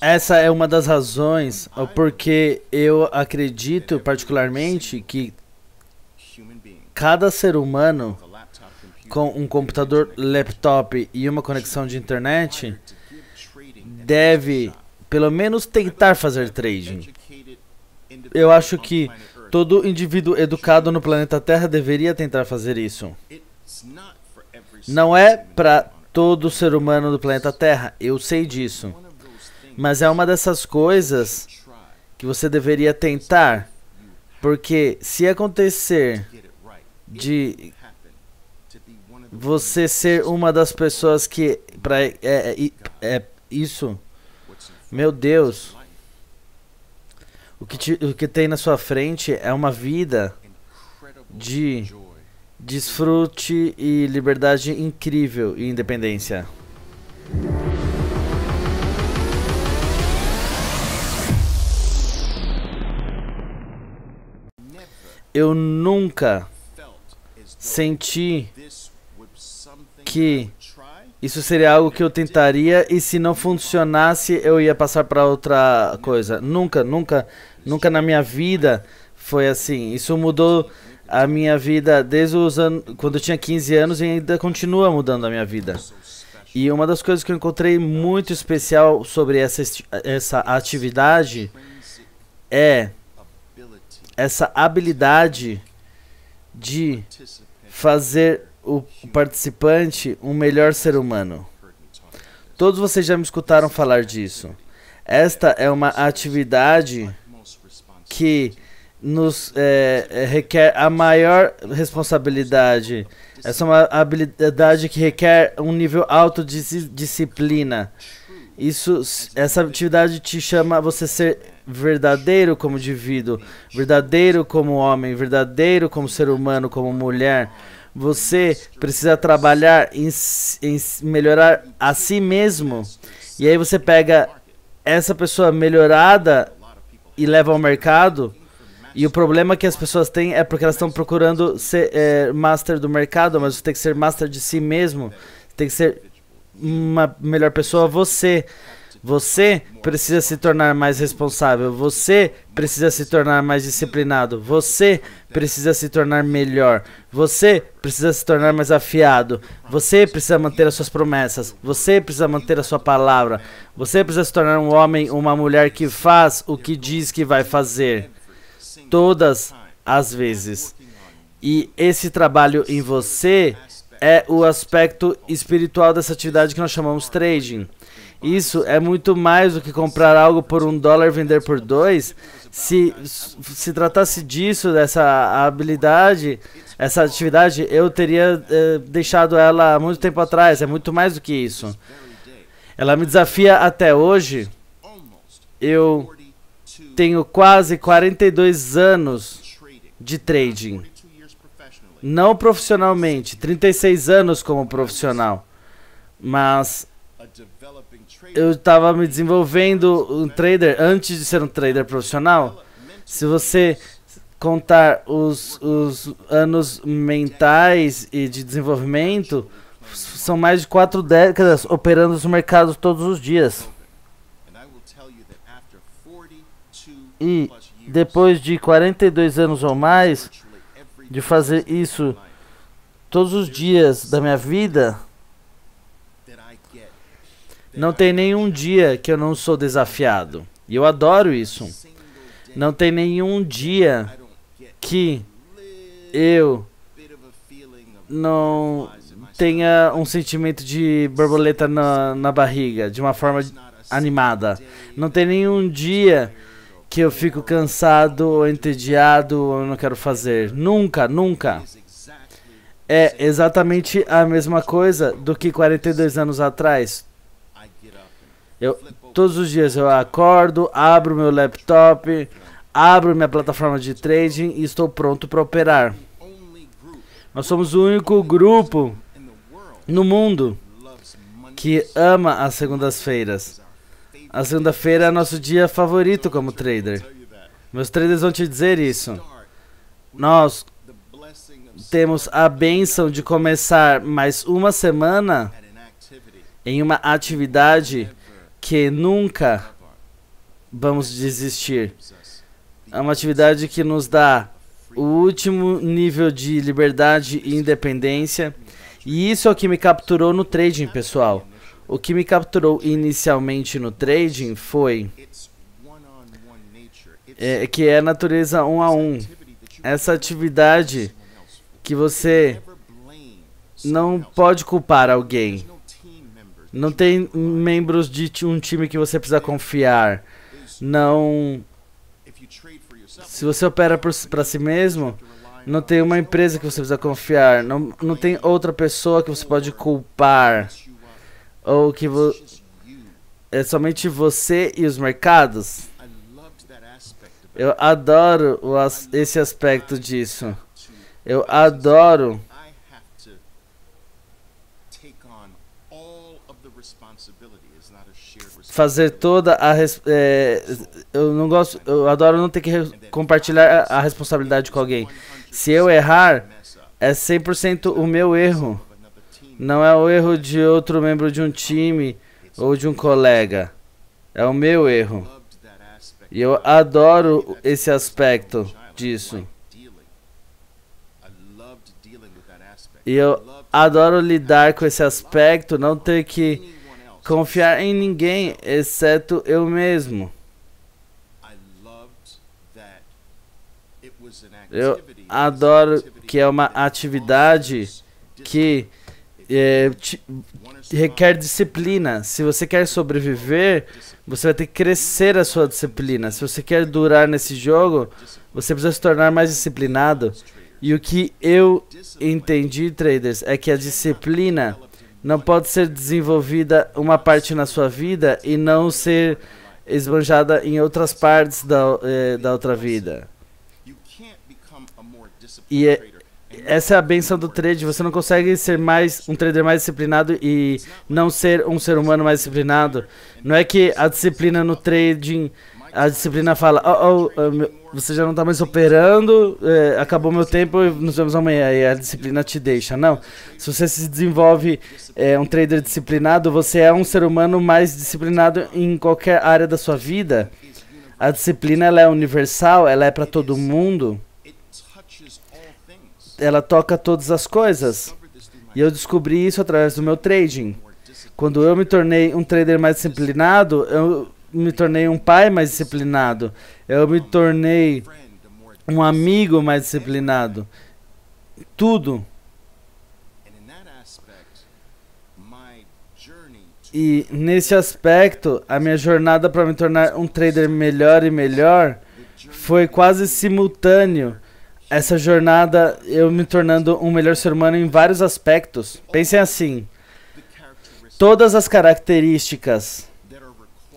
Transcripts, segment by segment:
Essa é uma das razões porque eu acredito particularmente que cada ser humano com um computador laptop e uma conexão de internet deve pelo menos tentar fazer trading. Eu acho que todo indivíduo educado no planeta Terra deveria tentar fazer isso. Não é para todo ser humano do planeta Terra, eu sei disso. Mas é uma dessas coisas que você deveria tentar, porque se acontecer de você ser uma das pessoas que para é, é, é, isso, meu Deus, o que, te, o que tem na sua frente é uma vida de desfrute e liberdade incrível e independência. eu nunca senti que isso seria algo que eu tentaria e se não funcionasse eu ia passar para outra coisa. Nunca, nunca, nunca na minha vida foi assim. Isso mudou a minha vida desde os anos quando eu tinha 15 anos e ainda continua mudando a minha vida. E uma das coisas que eu encontrei muito especial sobre essa essa atividade é essa habilidade de fazer o participante um melhor ser humano. Todos vocês já me escutaram falar disso. Esta é uma atividade que nos é, é requer a maior responsabilidade. Essa é uma habilidade que requer um nível alto de disciplina. Isso, essa atividade te chama a você ser verdadeiro como indivíduo, verdadeiro como homem, verdadeiro como ser humano, como mulher. Você precisa trabalhar em, em melhorar a si mesmo. E aí você pega essa pessoa melhorada e leva ao mercado. E o problema que as pessoas têm é porque elas estão procurando ser é, master do mercado, mas você tem que ser master de si mesmo. tem que ser uma melhor pessoa você. Você precisa se tornar mais responsável. Você precisa se tornar mais disciplinado. Você precisa se tornar melhor. Você precisa se tornar mais afiado. Você precisa manter as suas promessas. Você precisa manter a sua palavra. Você precisa se tornar um homem, uma mulher que faz o que diz que vai fazer. Todas as vezes. E esse trabalho em você é o aspecto espiritual dessa atividade que nós chamamos trading. Isso é muito mais do que comprar algo por um dólar e vender por dois. Se se tratasse disso, dessa habilidade, essa atividade, eu teria eh, deixado ela há muito tempo atrás. É muito mais do que isso. Ela me desafia até hoje. Eu tenho quase 42 anos de trading. Não profissionalmente, 36 anos como profissional, mas eu estava me desenvolvendo um trader antes de ser um trader profissional. Se você contar os, os anos mentais e de desenvolvimento, são mais de quatro décadas operando os mercados todos os dias. E depois de 42 anos ou mais de fazer isso todos os dias da minha vida, não tem nenhum dia que eu não sou desafiado. E eu adoro isso. Não tem nenhum dia que eu não tenha um sentimento de borboleta na, na barriga, de uma forma animada. Não tem nenhum dia que eu fico cansado ou entediado ou eu não quero fazer. Nunca, nunca. É exatamente a mesma coisa do que 42 anos atrás. Eu, todos os dias eu acordo, abro meu laptop, abro minha plataforma de trading e estou pronto para operar. Nós somos o único grupo no mundo que ama as segundas-feiras. A segunda-feira é nosso dia favorito como trader. Meus traders vão te dizer isso. Nós temos a benção de começar mais uma semana em uma atividade que nunca vamos desistir. É uma atividade que nos dá o último nível de liberdade e independência. E isso é o que me capturou no trading, pessoal. O que me capturou inicialmente no trading foi é, que é a natureza um a um. Essa atividade que você não pode culpar alguém. Não tem membros de um time que você precisa confiar. Não. Se você opera para si mesmo, não tem uma empresa que você precisa confiar. Não, não tem outra pessoa que você pode culpar. Ou que você. é somente você e os mercados. Eu adoro as esse aspecto disso. Eu adoro fazer toda a. É... eu não gosto. Eu adoro não ter que compartilhar a responsabilidade com alguém. Se eu errar, é 100% o meu erro. Não é o erro de outro membro de um time ou de um colega. É o meu erro. E eu adoro esse aspecto disso. E eu adoro lidar com esse aspecto, não ter que confiar em ninguém exceto eu mesmo. Eu adoro que é uma atividade que é, te, requer disciplina. Se você quer sobreviver, você vai ter que crescer a sua disciplina. Se você quer durar nesse jogo, você precisa se tornar mais disciplinado. E o que eu entendi, traders, é que a disciplina não pode ser desenvolvida uma parte na sua vida e não ser esbanjada em outras partes da, eh, da outra vida. E é, essa é a benção do trade. Você não consegue ser mais um trader mais disciplinado e não ser um ser humano mais disciplinado. Não é que a disciplina no trading a disciplina fala: oh, oh, oh você já não está mais operando, é, acabou meu tempo, nos vemos amanhã. E a disciplina te deixa. Não. Se você se desenvolve é, um trader disciplinado, você é um ser humano mais disciplinado em qualquer área da sua vida. A disciplina ela é universal, ela é para todo mundo. Ela toca todas as coisas. E eu descobri isso através do meu trading. Quando eu me tornei um trader mais disciplinado, eu me tornei um pai mais disciplinado. Eu me tornei um amigo mais disciplinado. Tudo. E nesse aspecto, a minha jornada para me tornar um trader melhor e melhor foi quase simultâneo. Essa jornada, eu me tornando um melhor ser humano em vários aspectos. Pensem assim: todas as características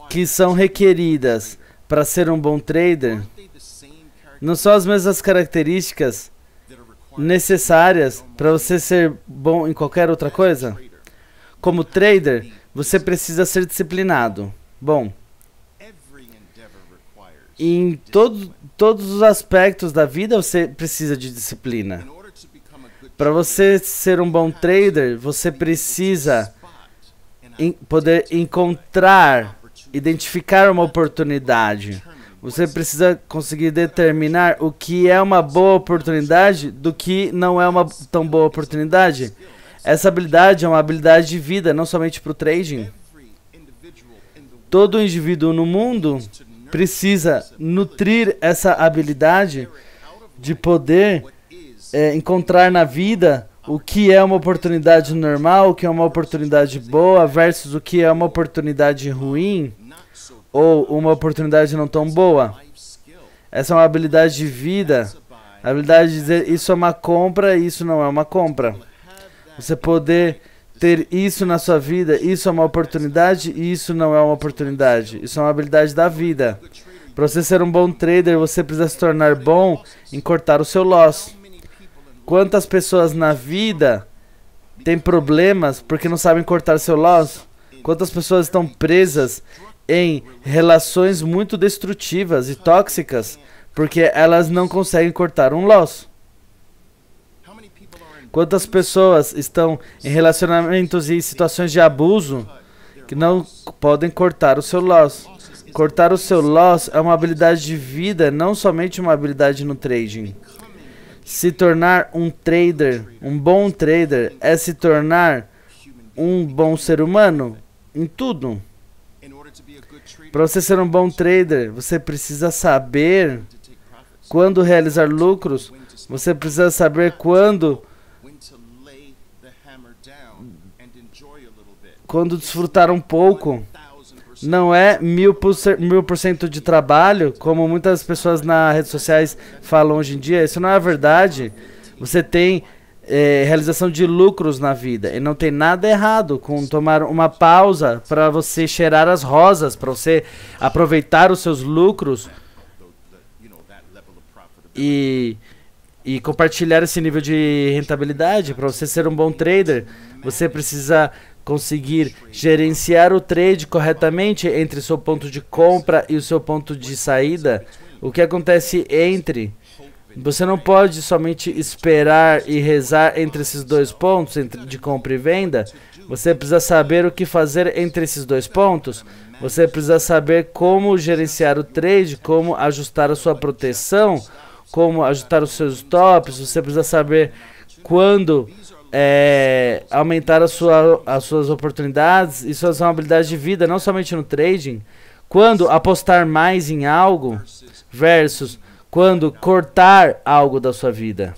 que são requeridas para ser um bom trader não são as mesmas características necessárias para você ser bom em qualquer outra coisa? Como trader, você precisa ser disciplinado. Bom, em todo, todos os aspectos da vida você precisa de disciplina. Para você ser um bom trader, você precisa poder encontrar identificar uma oportunidade. Você precisa conseguir determinar o que é uma boa oportunidade do que não é uma tão boa oportunidade. Essa habilidade é uma habilidade de vida, não somente para o trading. Todo indivíduo no mundo precisa nutrir essa habilidade de poder é, encontrar na vida o que é uma oportunidade normal, o que é uma oportunidade boa versus o que é uma oportunidade ruim ou uma oportunidade não tão boa. Essa é uma habilidade de vida, a habilidade de dizer isso é uma compra, e isso não é uma compra. Você poder ter isso na sua vida, isso é uma oportunidade, e isso não é uma oportunidade. Isso é uma habilidade da vida. Para você ser um bom trader, você precisa se tornar bom em cortar o seu loss. Quantas pessoas na vida têm problemas porque não sabem cortar seu laço? Quantas pessoas estão presas em relações muito destrutivas e tóxicas porque elas não conseguem cortar um laço? Quantas pessoas estão em relacionamentos e situações de abuso que não podem cortar o seu loss? Cortar o seu loss é uma habilidade de vida, não somente uma habilidade no trading. Se tornar um trader, um bom trader, é se tornar um bom ser humano em tudo. Para você ser um bom trader, você precisa saber quando realizar lucros, você precisa saber quando quando desfrutar um pouco não é mil por cento de trabalho, como muitas pessoas nas redes sociais falam hoje em dia. Isso não é verdade. Você tem é, realização de lucros na vida. E não tem nada errado com tomar uma pausa para você cheirar as rosas, para você aproveitar os seus lucros e, e compartilhar esse nível de rentabilidade. Para você ser um bom trader, você precisa conseguir gerenciar o trade corretamente entre seu ponto de compra e o seu ponto de saída, o que acontece entre. Você não pode somente esperar e rezar entre esses dois pontos, entre de compra e venda. Você precisa saber o que fazer entre esses dois pontos. Você precisa saber como gerenciar o trade, como ajustar a sua proteção, como ajustar os seus stops. Você precisa saber quando é, aumentar a sua, as suas oportunidades e suas habilidades de vida, não somente no trading, quando apostar mais em algo versus quando cortar algo da sua vida.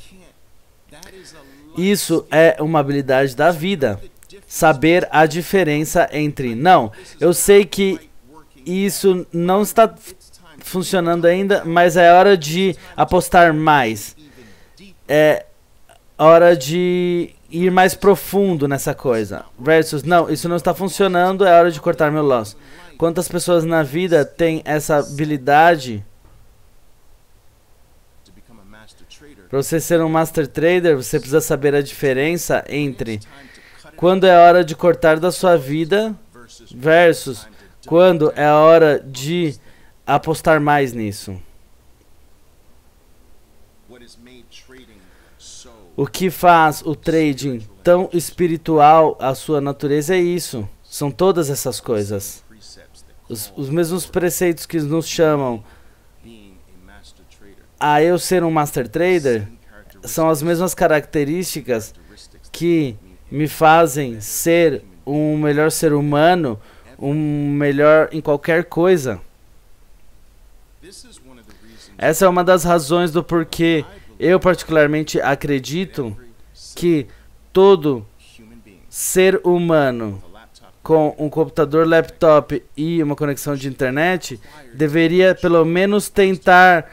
Isso é uma habilidade da vida. Saber a diferença entre não, eu sei que isso não está funcionando ainda, mas é hora de apostar mais. É, hora de ir mais profundo nessa coisa. Versus, não, isso não está funcionando, é hora de cortar meu laço. Quantas pessoas na vida têm essa habilidade? Para você ser um master trader, você precisa saber a diferença entre quando é hora de cortar da sua vida versus quando é hora de apostar mais nisso. O que faz o trading tão espiritual à sua natureza é isso. São todas essas coisas. Os, os mesmos preceitos que nos chamam a eu ser um master trader são as mesmas características que me fazem ser um melhor ser humano, um melhor em qualquer coisa. Essa é uma das razões do porquê eu particularmente acredito que todo ser humano com um computador, laptop e uma conexão de internet deveria pelo menos tentar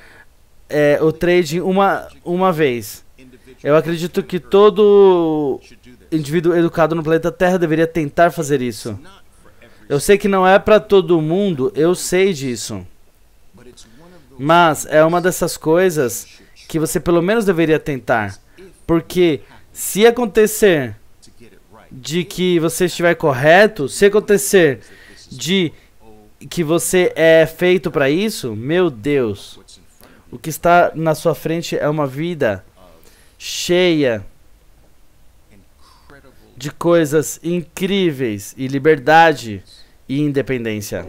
é, o trading uma, uma vez. Eu acredito que todo indivíduo educado no planeta Terra deveria tentar fazer isso. Eu sei que não é para todo mundo, eu sei disso. Mas é uma dessas coisas que você pelo menos deveria tentar. Porque se acontecer de que você estiver correto, se acontecer de que você é feito para isso, meu Deus, o que está na sua frente é uma vida cheia de coisas incríveis e liberdade e independência.